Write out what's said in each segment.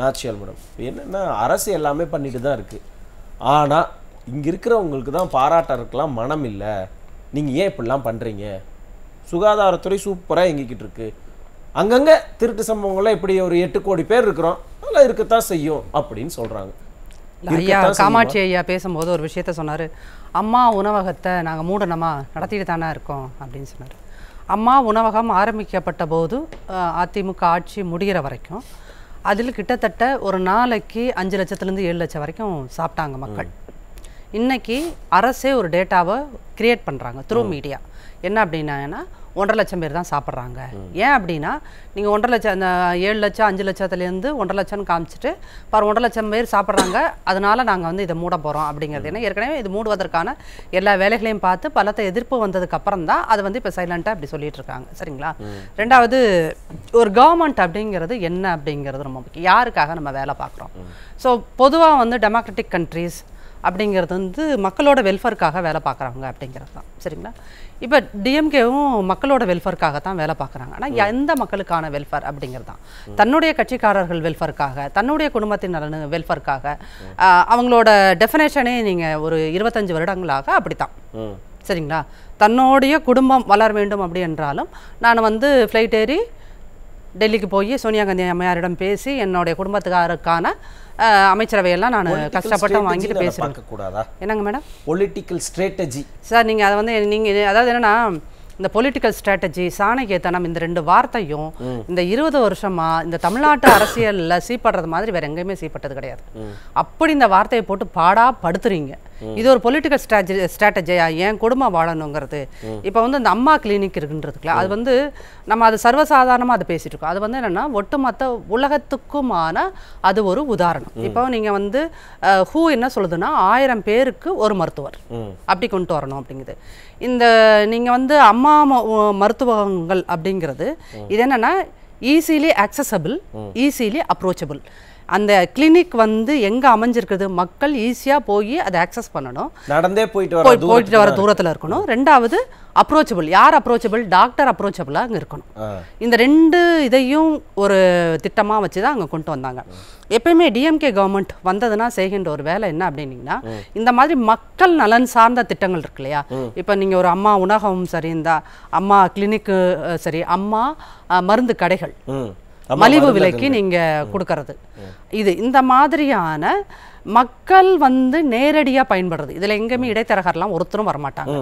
நாச்சியால் மடம் என்னென்னா அரசு எல்லாமே பண்ணிட்டு தான் இருக்குது ஆனால் இங்கே இருக்கிறவங்களுக்கு தான் பாராட்டம் இருக்கலாம் மனம் இல்லை நீங்கள் ஏன் இப்படிலாம் பண்ணுறீங்க சுகாதாரத்துறை சூப்பராக எங்கிக்கிட்டு இருக்குது அங்கங்கே திருட்டு சம்பவங்கள்லாம் இப்படி ஒரு எட்டு கோடி பேர் இருக்கிறோம் அதெல்லாம் இருக்கத்தான் செய்யும் அப்படின்னு சொல்கிறாங்க ஐயா காமாட்சி ஐயா பேசும்போது ஒரு விஷயத்த சொன்னார் அம்மா உணவகத்தை நாங்கள் மூடணமா நடத்திட்டு தானே இருக்கோம் அப்படின்னு சொன்னார் அம்மா உணவகம் ஆரம்பிக்கப்பட்ட போது அதிமுக ஆட்சி முடிகிற வரைக்கும் அதில் கிட்டத்தட்ட ஒரு நாளைக்கு அஞ்சு லட்சத்துலேருந்து ஏழு லட்சம் வரைக்கும் சாப்பிட்டாங்க மக்கள் இன்றைக்கி அரசே ஒரு டேட்டாவை க்ரியேட் பண்ணுறாங்க த்ரூ மீடியா என்ன அப்படின்னா ஒன்றரை லட்சம் பேர் தான் சாப்பிட்றாங்க ஏன் அப்படின்னா நீங்கள் ஒன்றரை லட்சம் அந்த ஏழு லட்சம் அஞ்சு லட்சத்துலேருந்து ஒன்றரை லட்சம்னு காமிச்சிட்டு பாரு ஒன்றரை லட்சம் பேர் சாப்பிட்றாங்க அதனால் நாங்கள் வந்து இதை மூட போகிறோம் அப்படிங்கிறது ஏன்னா ஏற்கனவே இது மூடுவதற்கான எல்லா வேலைகளையும் பார்த்து பலத்தை எதிர்ப்பு வந்ததுக்கு அப்புறம் தான் அதை வந்து இப்போ சைலண்ட்டாக அப்படி சொல்லிட்டு இருக்காங்க சரிங்களா ரெண்டாவது ஒரு கவர்மெண்ட் அப்படிங்கிறது என்ன அப்படிங்கிறது ரொம்ப முக்கியம் யாருக்காக நம்ம வேலை பார்க்குறோம் ஸோ பொதுவாக வந்து டெமோக்ராட்டிக் கண்ட்ரீஸ் அப்படிங்கிறது வந்து மக்களோட வெல்ஃபேருக்காக வேலை பார்க்குறாங்க அப்படிங்கிறது தான் சரிங்களா இப்போ டிஎம்கேவும் மக்களோட வெல்ஃபேருக்காக தான் வேலை பார்க்குறாங்க ஆனால் எந்த மக்களுக்கான வெல்ஃபேர் அப்படிங்கிறது தான் தன்னுடைய கட்சிக்காரர்கள் வெல்ஃபேருக்காக தன்னுடைய குடும்பத்தின் நலனு வெல்ஃபேருக்காக அவங்களோட டெஃபினேஷனே நீங்கள் ஒரு இருபத்தஞ்சி வருடங்களாக அப்படி தான் சரிங்களா தன்னுடைய குடும்பம் வளர வேண்டும் அப்படி என்றாலும் நான் வந்து ஃப்ளைட் ஏறி டெல்லிக்கு போய் சோனியா காந்தி அம்மையாரிடம் பேசி என்னுடைய குடும்பத்துக்காருக்கான அமைச்சரவையெல்லாம் நான் கஷ்டப்பட்டு வாங்கிட்டு பேசுறேன் கூடாதா என்னங்க மேடம் பொலிட்டிக்கல் ஸ்ட்ராட்டஜி சார் நீங்கள் அதை வந்து நீங்கள் அதாவது என்னென்னா இந்த பொலிட்டிக்கல் ஸ்ட்ராட்டஜி சாணக்கியத்தனம் இந்த ரெண்டு வார்த்தையும் இந்த இருபது வருஷமா இந்த தமிழ்நாட்டு அரசியலில் சீப்படுறது மாதிரி வேற எங்கேயுமே சீப்பட்டது கிடையாது அப்படி இந்த வார்த்தையை போட்டு பாடா படுத்துறீங்க இது ஒரு பொலிட்டிக்கல் ஸ்ட்ராட்டஜி ஸ்ட்ராட்டஜியா ஏன் குடும்பம் வாழணுங்கிறது இப்போ வந்து இந்த அம்மா கிளினிக் இருக்குன்றதுக்குல அது வந்து நம்ம அது சர்வசாதாரணமாக அது பேசிகிட்டு இருக்கோம் அது வந்து என்னென்னா ஒட்டுமொத்த உலகத்துக்குமான அது ஒரு உதாரணம் இப்போ நீங்கள் வந்து ஹூ என்ன சொல்லுதுன்னா ஆயிரம் பேருக்கு ஒரு மருத்துவர் அப்படி கொண்டு வரணும் அப்படிங்குது இந்த நீங்கள் வந்து அம்மா மருத்துவங்கள் அப்படிங்கிறது இது என்னென்னா ஈஸிலி அக்சசபிள் ஈஸிலி அப்ரோச்சபிள் அந்த கிளினிக் வந்து எங்கே அமைஞ்சிருக்குது மக்கள் ஈஸியாக போய் அதை ஆக்சஸ் பண்ணணும் நடந்தே போயிட்டு போயிட்டு வர தூரத்தில் இருக்கணும் ரெண்டாவது அப்ரோச்சபிள் யார் அப்ரோச்சபிள் டாக்டர் அப்ரோச்சபிளா அங்கே இருக்கணும் இந்த ரெண்டு இதையும் ஒரு திட்டமாக வச்சு தான் அங்கே கொண்டு வந்தாங்க எப்பயுமே டிஎம்கே கவர்மெண்ட் வந்ததுன்னா செய்கின்ற ஒரு வேலை என்ன அப்படின்னீங்கன்னா இந்த மாதிரி மக்கள் நலன் சார்ந்த திட்டங்கள் இருக்கு இல்லையா இப்போ நீங்கள் ஒரு அம்மா உணவகம் சரி இந்த அம்மா கிளினிக்கு சரி அம்மா மருந்து கடைகள் மலிவு விலைக்கு நீங்கள் கொடுக்கறது இது இந்த மாதிரியான மக்கள் வந்து நேரடியாக பயன்படுறது இதில் எங்கேயுமே இடைத்தரகர்லாம் ஒருத்தரும் வரமாட்டாங்க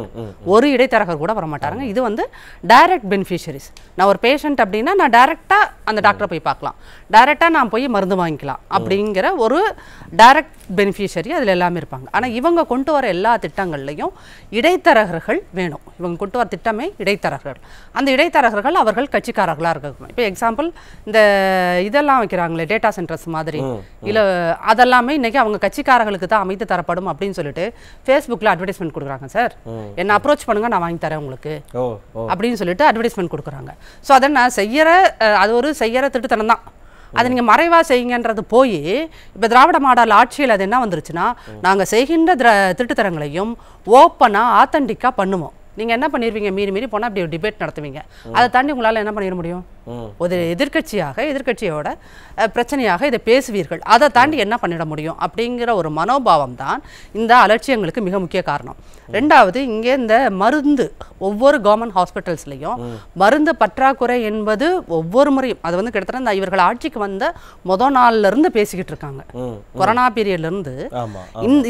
ஒரு இடைத்தரகர் கூட வரமாட்டாங்க இது வந்து டைரக்ட் பெனிஃபிஷரிஸ் நான் ஒரு பேஷண்ட் அப்படின்னா நான் டைரெக்டாக அந்த டாக்டரை போய் பார்க்கலாம் டைரெக்டாக நான் போய் மருந்து வாங்கிக்கலாம் அப்படிங்கிற ஒரு டைரக்ட் பெனிஃபிஷரி அதில் எல்லாமே இருப்பாங்க ஆனால் இவங்க கொண்டு வர எல்லா திட்டங்கள்லையும் இடைத்தரகர்கள் வேணும் இவங்க கொண்டு வர திட்டமே இடைத்தரகர்கள் அந்த இடைத்தரகர்கள் அவர்கள் கட்சிக்காரர்களாக இருக்கணும் இப்போ எக்ஸாம்பிள் இந்த இதெல்லாம் வைக்கிறாங்களே டேட்டா சென்டர்ஸ் மாதிரி இல்லை அதெல்லாமே இன்றைக்கி அவங்க கட்சிக்காரர்களுக்கு தான் அமைத்து தரப்படும் அப்படின்னு சொல்லிட்டு ஃபேஸ்புக்கில் அட்வர்டைஸ்மெண்ட் கொடுக்குறாங்க சார் என்ன அப்ரோச் பண்ணுங்க நான் வாங்கி தரேன் உங்களுக்கு அப்படின்னு சொல்லிட்டு அட்வர்டைஸ்மெண்ட் கொடுக்குறாங்க ஸோ அதை நான் செய்யற அது ஒரு செய்யற திட்டத்தனம் தான் அதை நீங்கள் மறைவாக செய்யுங்கன்றது போய் இப்போ திராவிட மாடல் ஆட்சியில் அது என்ன வந்துருச்சுன்னா நாங்கள் செய்கின்ற திர திட்டுத்தரங்களையும் ஓப்பனாக ஆத்தன்டிக்காக பண்ணுவோம் நீங்கள் என்ன பண்ணிடுவீங்க மீறி மீறி போனால் அப்படி ஒரு டிபேட் நடத்துவீங்க அதை தாண்டி உங்களால் என்ன பண்ணிட முடியும் ஒரு எதிர்கட்சியாக எதிர்கட்சியோட பிரச்சனையாக இதை பேசுவீர்கள் அதை தாண்டி என்ன பண்ணிட முடியும் அப்படிங்கிற ஒரு மனோபாவம் தான் இந்த அலட்சியங்களுக்கு மிக முக்கிய காரணம் ரெண்டாவது இங்கே இந்த மருந்து ஒவ்வொரு கவர்மெண்ட் ஹாஸ்பிட்டல்ஸ்லையும் மருந்து பற்றாக்குறை என்பது ஒவ்வொரு முறையும் அது வந்து கிட்டத்தட்ட இந்த இவர்கள் ஆட்சிக்கு வந்த மொதல் நாள்லேருந்து பேசிக்கிட்டு இருக்காங்க கொரோனா பீரியட்லேருந்து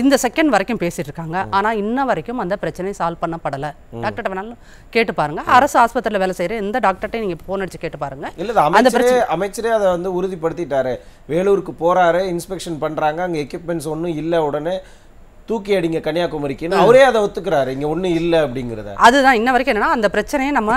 இந்த செகண்ட் வரைக்கும் பேசிட்டு இருக்காங்க ஆனால் இன்ன வரைக்கும் அந்த பிரச்சனை சால்வ் பண்ணப்படலை டாக்டர்கிட்ட வேணாலும் கேட்டு பாருங்க அரசு ஆஸ்பத்திரியில் வேலை செய்கிற எந்த டாக்டர்கிட்டையும் நீங்கள் ஃபோன் அடிச்சு கேட்டு பாருங்க பாருங்க இல்ல அமைச்சரே அமைச்சரே அதை வந்து உறுதிப்படுத்திட்டாரு வேலூருக்கு போறாரு இன்ஸ்பெக்ஷன் பண்றாங்க அங்க எக்யூப்மெண்ட்ஸ் ஒன்றும் இல்ல உடனே தூக்கி அடிங்க கன்னியாகுமரிக்குன்னு அவரே அதை ஒத்துக்கிறாரு இங்க ஒன்றும் இல்லை அப்படிங்கிறத அதுதான் இன்ன வரைக்கும் என்னன்னா அந்த பிரச்சனையை நம்ம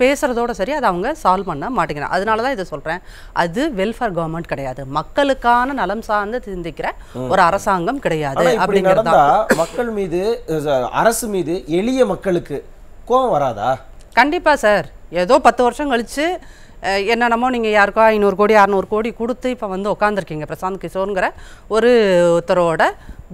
பேசுறதோட சரி அதை அவங்க சால்வ் பண்ண மாட்டேங்கிறாங்க அதனால தான் இதை சொல்றேன் அது வெல்ஃபேர் கவர்மெண்ட் கிடையாது மக்களுக்கான நலம் சார்ந்து சிந்திக்கிற ஒரு அரசாங்கம் கிடையாது அப்படிங்கிறதா மக்கள் மீது அரசு மீது எளிய மக்களுக்கு கோபம் வராதா கண்டிப்பா சார் ஏதோ பத்து வருஷம் கழிச்சு என்னென்னமோ நீங்கள் யாருக்கோ ஐநூறு கோடி அறநூறு கோடி கொடுத்து இப்போ வந்து உட்காந்துருக்கீங்க பிரசாந்த் கிஷோருங்கிற ஒரு ஒருத்தரோட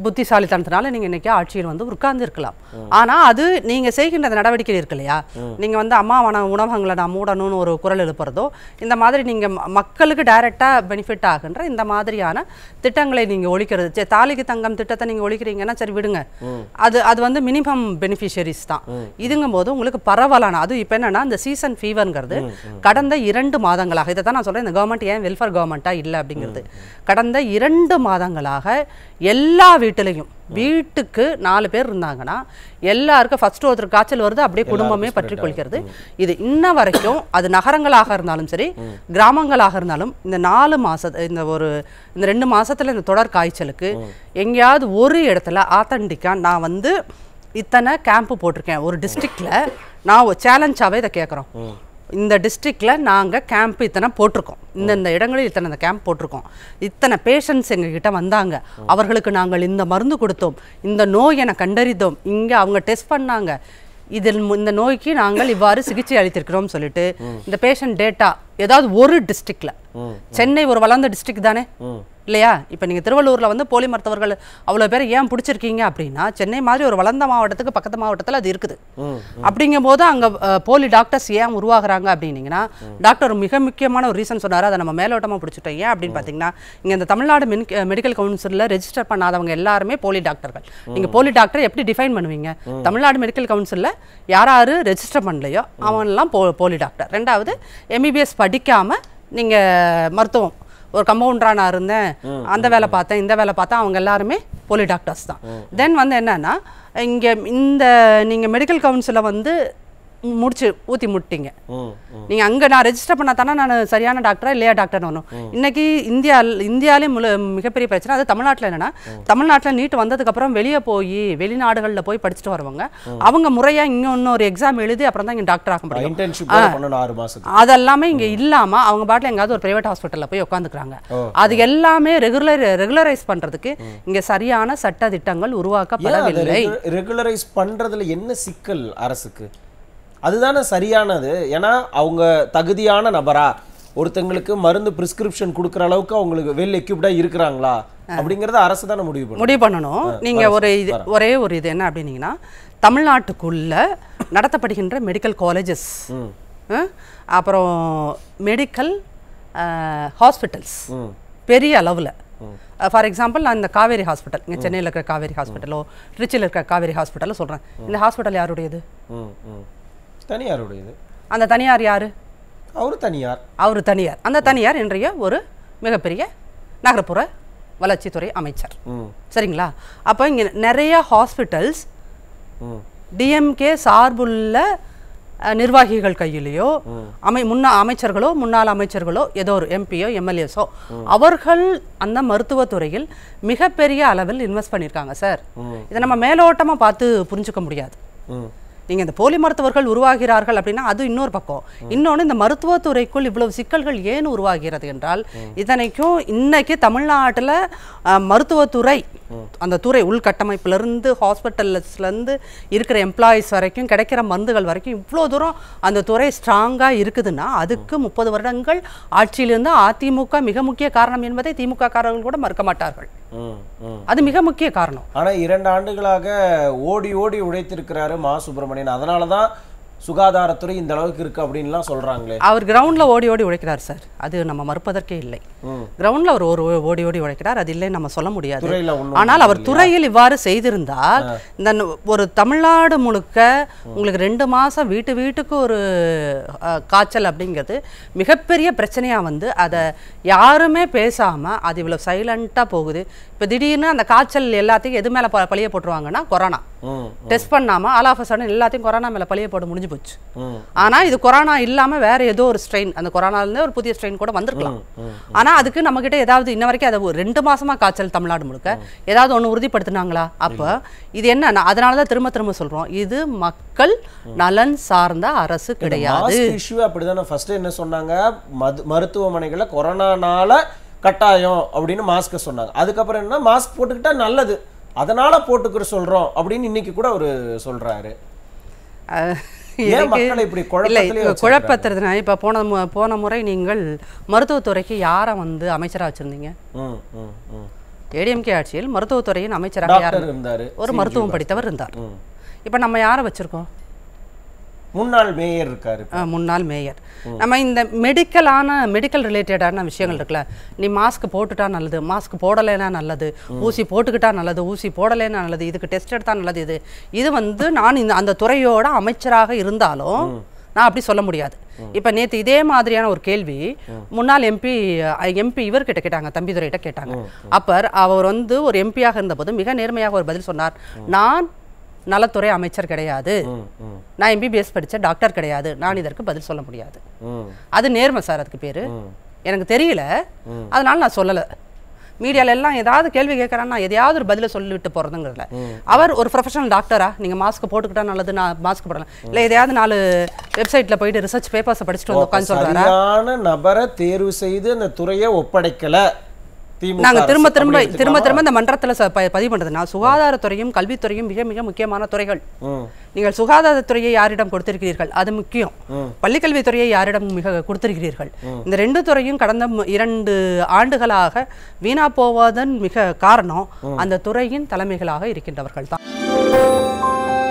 புத்திசாலித்தனத்தினால நீங்கள் இன்றைக்கி ஆட்சியில் வந்து உட்கார்ந்துருக்கலாம் ஆனால் அது நீங்கள் செய்கின்ற நடவடிக்கை இருக்கு இல்லையா நீங்கள் வந்து அம்மாவான உணவகங்களை நான் மூடணும்னு ஒரு குரல் எழுப்புறதோ இந்த மாதிரி நீங்கள் மக்களுக்கு டைரெக்டாக பெனிஃபிட் ஆகுன்ற இந்த மாதிரியான திட்டங்களை நீங்கள் ஒழிக்கிறது சரி தாலிக்கு தங்கம் திட்டத்தை நீங்கள் ஒழிக்கிறீங்கன்னா சரி விடுங்க அது அது வந்து மினிமம் பெனிஃபிஷரிஸ் தான் இதுங்கும் போது உங்களுக்கு பரவலான அது இப்போ என்னென்னா இந்த சீசன் ஃபீவருங்கிறது கடந்த இரண்டு இரண்டு மாதங்களாக இதை தான் நான் சொல்கிறேன் இந்த கவர்மெண்ட் ஏன் வெல்ஃபேர் கவர்மெண்ட்டாக இல்லை அப்படிங்கிறது கடந்த இரண்டு மாதங்களாக எல்லா வீட்டிலையும் வீட்டுக்கு நாலு பேர் இருந்தாங்கன்னா எல்லாருக்கும் ஃபஸ்ட்டு ஒருத்தர் காய்ச்சல் வருது அப்படியே குடும்பமே பற்றி கொள்கிறது இது இன்ன வரைக்கும் அது நகரங்களாக இருந்தாலும் சரி கிராமங்களாக இருந்தாலும் இந்த நாலு மாத இந்த ஒரு இந்த ரெண்டு மாதத்தில் இந்த தொடர் காய்ச்சலுக்கு எங்கேயாவது ஒரு இடத்துல ஆத்தண்டிக்காக நான் வந்து இத்தனை கேம்ப்பு போட்டிருக்கேன் ஒரு டிஸ்ட்ரிக்டில் நான் சேலஞ்சாகவே இதை கேட்குறோம் இந்த டிஸ்ட்ரிக்டில் நாங்கள் கேம்ப் இத்தனை போட்டிருக்கோம் இந்தந்த இடங்களில் இத்தனை இந்த கேம்ப் போட்டிருக்கோம் இத்தனை பேஷண்ட்ஸ் எங்ககிட்ட வந்தாங்க அவர்களுக்கு நாங்கள் இந்த மருந்து கொடுத்தோம் இந்த நோய் என கண்டறிந்தோம் இங்கே அவங்க டெஸ்ட் பண்ணாங்க இதில் இந்த நோய்க்கு நாங்கள் இவ்வாறு சிகிச்சை அளித்திருக்கிறோம் சொல்லிட்டு இந்த பேஷண்ட் டேட்டா ஏதாவது ஒரு டிஸ்ட்ரிக்டில் சென்னை ஒரு வளர்ந்த டிஸ்ட்ரிக்ட் தானே இல்லையா இப்போ நீங்கள் திருவள்ளூரில் வந்து போலி மருத்துவர்கள் அவ்வளோ பேர் ஏன் பிடிச்சிருக்கீங்க அப்படின்னா சென்னை மாதிரி ஒரு வளர்ந்த மாவட்டத்துக்கு பக்கத்து மாவட்டத்தில் அது இருக்குது அப்படிங்கும் போது அங்கே போலி டாக்டர்ஸ் ஏன் உருவாகிறாங்க அப்படின்னீங்கன்னா டாக்டர் மிக முக்கியமான ஒரு ரீசன் சொன்னார் அதை நம்ம மேலோட்டமாக பிடிச்சிட்டோம் ஏன் அப்படின்னு பார்த்தீங்கன்னா இங்கே இந்த தமிழ்நாடு மெடிக்கல் கவுன்சிலில் ரெஜிஸ்டர் பண்ணாதவங்க எல்லாருமே போலி டாக்டர்கள் நீங்கள் போலி டாக்டர் எப்படி டிஃபைன் பண்ணுவீங்க தமிழ்நாடு மெடிக்கல் கவுன்சிலில் யார் யார் ரெஜிஸ்டர் பண்ணலையோ அவன்லாம் போ போலி டாக்டர் ரெண்டாவது எம்பிபிஎஸ் படிக்காமல் நீங்கள் மருத்துவம் ஒரு கம்பவுண்டராக நான் இருந்தேன் அந்த வேலை பார்த்தேன் இந்த வேலை பார்த்தேன் அவங்க எல்லாருமே போலி டாக்டர்ஸ் தான் தென் வந்து என்னென்னா இங்கே இந்த நீங்கள் மெடிக்கல் கவுன்சிலை வந்து முடிச்சு ஊத்தி முட்டிங்க நீங்க அங்க நான் ரெஜிஸ்டர் பண்ணா தானே நான் சரியான டாக்டரா இல்லையா டாக்டர் வரணும் இன்னைக்கு இந்தியா இந்தியாவிலே மிகப்பெரிய பிரச்சனை அது தமிழ்நாட்டில் என்னன்னா தமிழ்நாட்டில் நீட் வந்ததுக்கப்புறம் வெளியே போய் வெளிநாடுகளில் போய் படிச்சுட்டு வருவாங்க அவங்க முறையா இங்க ஒன்னொரு எக்ஸாம் எழுதி அப்புறம் தான் இங்க டாக்டர் ஆக முடியும் அதெல்லாமே இங்க இல்லாம அவங்க பாட்டில் எங்காவது ஒரு பிரைவேட் ஹாஸ்பிட்டல்ல போய் உட்காந்துக்கிறாங்க அது எல்லாமே ரெகுலர் ரெகுலரைஸ் பண்றதுக்கு இங்க சரியான சட்ட திட்டங்கள் உருவாக்கப்படவில்லை ரெகுலரைஸ் பண்றதுல என்ன சிக்கல் அரசுக்கு அதுதானே சரியானது ஏன்னா அவங்க தகுதியான நபரா ஒருத்தங்களுக்கு மருந்து பிரிஸ்கிரிப்ஷன் கொடுக்குற அளவுக்கு அவங்களுக்கு வெல் எக்யூப்டாக இருக்கிறாங்களா அப்படிங்கிறத அரசு தானே முடிவு பண்ணும் முடிவு பண்ணணும் நீங்கள் ஒரு இது ஒரே ஒரு இது என்ன அப்படின்னீங்கன்னா தமிழ்நாட்டுக்குள்ளே நடத்தப்படுகின்ற மெடிக்கல் காலேஜஸ் அப்புறம் மெடிக்கல் ஹாஸ்பிட்டல்ஸ் பெரிய அளவில் ஃபார் எக்ஸாம்பிள் நான் இந்த காவேரி ஹாஸ்பிட்டல் இங்கே சென்னையில் இருக்கிற காவேரி ஹாஸ்பிட்டலோ திருச்சியில் இருக்கிற காவேரி ஹாஸ்பிட்டலோ சொல்கிறேன் இந்த ஹாஸ்பிட்டல் யாருடையது தனியாருடையது அந்த தனியார் யார் அவர் தனியார் அவர் தனியார் அந்த தனியார் இன்றைய ஒரு மிகப்பெரிய நகர்ப்புற வளர்ச்சித்துறை அமைச்சர் சரிங்களா அப்போ இங்கே நிறைய ஹாஸ்பிட்டல்ஸ் டிஎம்கே சார்புள்ள நிர்வாகிகள் கையிலேயோ அமை முன்னா அமைச்சர்களோ முன்னாள் அமைச்சர்களோ ஏதோ ஒரு எம்பியோ எம்எல்ஏஸோ அவர்கள் அந்த மருத்துவத்துறையில் மிகப்பெரிய அளவில் இன்வெஸ்ட் பண்ணியிருக்காங்க சார் இதை நம்ம மேலோட்டமாக பார்த்து புரிஞ்சுக்க முடியாது நீங்கள் இந்த போலி மருத்துவர்கள் உருவாகிறார்கள் அப்படின்னா அது இன்னொரு பக்கம் இன்னொன்று இந்த மருத்துவத்துறைக்குள் இவ்வளவு சிக்கல்கள் ஏன் உருவாகிறது என்றால் இதனைக்கும் இன்னைக்கு தமிழ்நாட்டில் மருத்துவத்துறை அந்த துறை உள்கட்டமைப்புலேருந்து ஹாஸ்பிட்டல்ஸ்லேருந்து இருக்கிற எம்ப்ளாயீஸ் வரைக்கும் கிடைக்கிற மருந்துகள் வரைக்கும் இவ்வளோ தூரம் அந்த துறை ஸ்ட்ராங்காக இருக்குதுன்னா அதுக்கு முப்பது வருடங்கள் ஆட்சியிலிருந்து அதிமுக மிக முக்கிய காரணம் என்பதை திமுக காரர்கள் கூட மறுக்க மாட்டார்கள் அது மிக முக்கிய காரணம் ஆனால் இரண்டு ஆண்டுகளாக ஓடி ஓடி உழைத்திருக்கிறாரு மா சுப்பிரமணியன் அதனால தான் சுகாதாரத்துறை இந்த அளவுக்கு இருக்கு அப்படின்னு சொல்றாங்களே அவர் கிரவுண்ட்ல ஓடி ஓடி உழைக்கிறார் சார் அது நம்ம மறுப்பதற்கே இல்லை கிரவுண்ட்ல அவர் ஒரு ஓடி ஓடி உழைக்கிறார் அது இல்லை நம்ம சொல்ல முடியாது ஆனால் அவர் துறையில் இவ்வாறு செய்திருந்தால் இந்த ஒரு தமிழ்நாடு முழுக்க உங்களுக்கு ரெண்டு மாசம் வீட்டு வீட்டுக்கு ஒரு காய்ச்சல் அப்படிங்கிறது மிகப்பெரிய பிரச்சனையா வந்து அதை யாருமே பேசாம அது இவ்வளவு சைலண்டா போகுது இப்போ திடீர்னு அந்த காய்ச்சல் எல்லாத்தையும் எது மேல பழிய போட்டுருவாங்கன்னா கொரோனா டெஸ்ட் பண்ணாமல் ஆல் ஆஃப் சடன் எல்லாத்தையும் கொரோனா மேலே பழிய போட முடிஞ்சு போச்சு ஆனால் இது கொரோனா இல்லாமல் வேற ஏதோ ஒரு ஸ்ட்ரெயின் அந்த கொரோனாலேருந்தே ஒரு புதிய ஸ்ட்ரெயின் கூட வந்திருக்கலாம் ஆனால் அதுக்கு நம்மகிட்ட ஏதாவது இன்ன வரைக்கும் அதை ரெண்டு மாசமாக காய்ச்சல் தமிழ்நாடு முழுக்க ஏதாவது ஒன்று உறுதிப்படுத்தினாங்களா அப்போ இது என்ன அதனால தான் திரும்ப திரும்ப சொல்கிறோம் இது மக்கள் நலன் சார்ந்த அரசு கிடையாது இஷ்யூ அப்படிதானே ஃபர்ஸ்ட் என்ன சொன்னாங்க மருத்துவமனைகளில் கொரோனானால கட்டாயம் அப்படின்னு மாஸ்க்கை சொன்னாங்க அதுக்கப்புறம் என்ன மாஸ்க் போட்டுக்கிட்டா நல்லது அதனால போட்டுக்கிற சொல்றோம் அப்படின்னு இன்னைக்கு கூட அவர் சொல்றாரு குழப்பத்துறதுனா இப்போ போன மு போன முறை நீங்கள் மருத்துவத்துறைக்கு யாரை வந்து அமைச்சராக வச்சிருந்தீங்க ஏடிஎம்கே ஆட்சியில் மருத்துவத்துறையின் அமைச்சராக யார் இருந்தார் ஒரு மருத்துவம் படித்தவர் இருந்தார் இப்போ நம்ம யாரை வச்சிருக்கோம் முன்னாள் மேயர் இருக்காரு முன்னாள் மேயர் நம்ம இந்த மெடிக்கலான மெடிக்கல் ரிலேட்டடான விஷயங்கள் இருக்குல்ல நீ மாஸ்க் போட்டுட்டா நல்லது மாஸ்க் போடலைன்னா நல்லது ஊசி போட்டுக்கிட்டா நல்லது ஊசி போடலைன்னா நல்லது இதுக்கு டெஸ்ட் எடுத்தா நல்லது இது இது வந்து நான் இந்த அந்த துறையோட அமைச்சராக இருந்தாலும் நான் அப்படி சொல்ல முடியாது இப்போ நேற்று இதே மாதிரியான ஒரு கேள்வி முன்னாள் எம்பி எம்பி இவர்கிட்ட கேட்டாங்க தம்பிதுரைகிட்ட கேட்டாங்க அப்பர் அவர் வந்து ஒரு எம்பியாக இருந்தபோது மிக நேர்மையாக ஒரு பதில் சொன்னார் நான் நலத்துறை அமைச்சர் கிடையாது நான் எம்பிபிஎஸ் படித்த டாக்டர் கிடையாது நான் இதற்கு பதில் சொல்ல முடியாது அது நேர்மை சார் அதுக்கு பேர் எனக்கு தெரியல அதனால நான் சொல்லலை மீடியாவில் எல்லாம் ஏதாவது கேள்வி கேட்குறான்னா எதையாவது ஒரு பதில சொல்லிவிட்டு போகிறதுங்கிறதுல அவர் ஒரு ப்ரொஃபஷனல் டாக்டரா நீங்கள் மாஸ்க் போட்டுக்கிட்டா நல்லது நான் மாஸ்க் போடலாம் இல்லை எதையாவது நாலு வெப்சைட்டில் போயிட்டு ரிசர்ச் பேப்பர்ஸை படிச்சுட்டு வந்து உட்காந்து சொல்கிறேன் நபரை தேர்வு செய்து அந்த துறையை ஒப்படைக்கலை நாங்க திரும்ப திரும்ப திரும்ப திரும்ப இந்த மன்றத்தில் பதிவு பண்ணுறதுனா சுகாதாரத்துறையும் கல்வித்துறையும் மிக மிக முக்கியமான துறைகள் நீங்கள் சுகாதாரத்துறையை யாரிடம் கொடுத்திருக்கிறீர்கள் அது முக்கியம் பள்ளிக்கல்வித்துறையை யாரிடம் மிக கொடுத்திருக்கிறீர்கள் இந்த ரெண்டு துறையும் கடந்த இரண்டு ஆண்டுகளாக வீணா போவதன் மிக காரணம் அந்த துறையின் தலைமைகளாக இருக்கின்றவர்கள் தான்